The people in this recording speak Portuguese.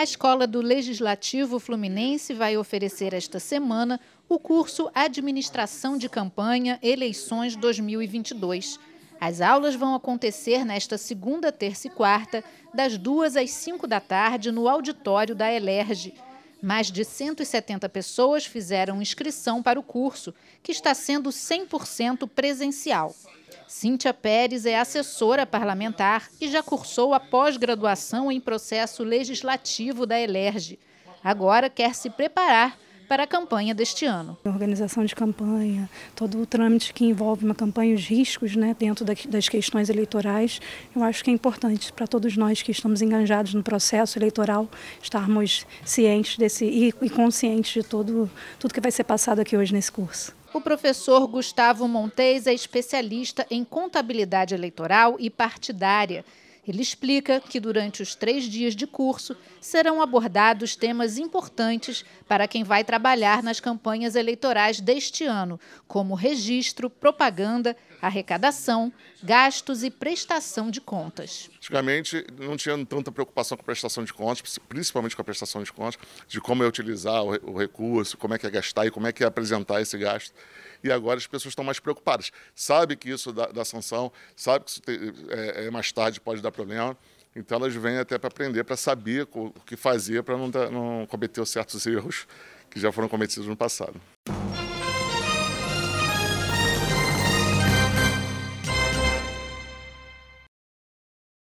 A Escola do Legislativo Fluminense vai oferecer esta semana o curso Administração de Campanha Eleições 2022. As aulas vão acontecer nesta segunda, terça e quarta, das duas às cinco da tarde, no auditório da Elerge. Mais de 170 pessoas fizeram inscrição para o curso, que está sendo 100% presencial. Cíntia Pérez é assessora parlamentar e já cursou a pós-graduação em processo legislativo da ELERJ. Agora quer se preparar para a campanha deste ano. A organização de campanha, todo o trâmite que envolve uma campanha, os riscos né, dentro das questões eleitorais, eu acho que é importante para todos nós que estamos engajados no processo eleitoral estarmos cientes desse e, conscientes de todo, tudo que vai ser passado aqui hoje nesse curso. O professor Gustavo Montes é especialista em contabilidade eleitoral e partidária. Ele explica que durante os três dias de curso serão abordados temas importantes para quem vai trabalhar nas campanhas eleitorais deste ano, como registro, propaganda, arrecadação, gastos e prestação de contas. Antigamente não tinha tanta preocupação com prestação de contas, principalmente com a prestação de contas, de como é utilizar o recurso, como é que é gastar e como é que é apresentar esse gasto. E agora as pessoas estão mais preocupadas. Sabe que isso dá, dá sanção, sabe que isso tem, é, é, mais tarde pode dar problema. Então elas vêm até para aprender, para saber o que fazer, para não, não cometer certos erros que já foram cometidos no passado.